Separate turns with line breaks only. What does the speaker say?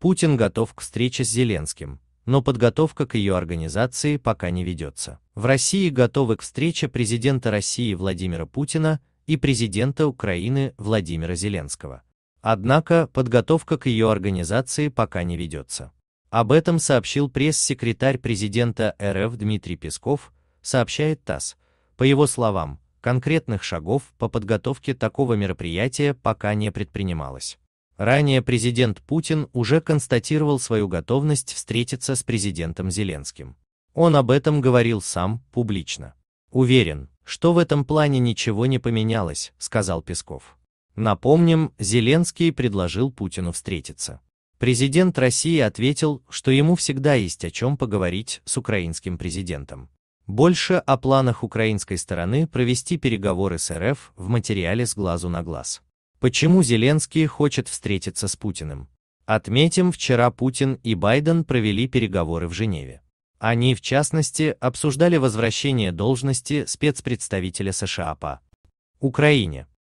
Путин готов к встрече с Зеленским, но подготовка к ее организации пока не ведется. В России готовы к встрече президента России Владимира Путина и президента Украины Владимира Зеленского. Однако подготовка к ее организации пока не ведется. Об этом сообщил пресс-секретарь президента РФ Дмитрий Песков, сообщает ТАСС. По его словам, конкретных шагов по подготовке такого мероприятия пока не предпринималось. Ранее президент Путин уже констатировал свою готовность встретиться с президентом Зеленским. Он об этом говорил сам, публично. «Уверен, что в этом плане ничего не поменялось», — сказал Песков. Напомним, Зеленский предложил Путину встретиться. Президент России ответил, что ему всегда есть о чем поговорить с украинским президентом. Больше о планах украинской стороны провести переговоры с РФ в материале «С глазу на глаз». Почему Зеленский хочет встретиться с Путиным? Отметим, вчера Путин и Байден провели переговоры в Женеве. Они, в частности, обсуждали возвращение должности спецпредставителя США по Украине.